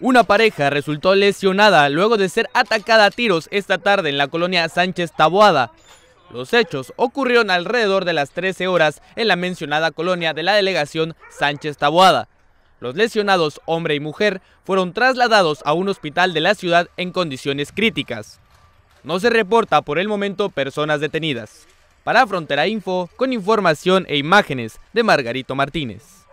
Una pareja resultó lesionada luego de ser atacada a tiros esta tarde en la colonia Sánchez Taboada. Los hechos ocurrieron alrededor de las 13 horas en la mencionada colonia de la delegación Sánchez Taboada. Los lesionados, hombre y mujer, fueron trasladados a un hospital de la ciudad en condiciones críticas. No se reporta por el momento personas detenidas. Para Frontera Info, con información e imágenes de Margarito Martínez.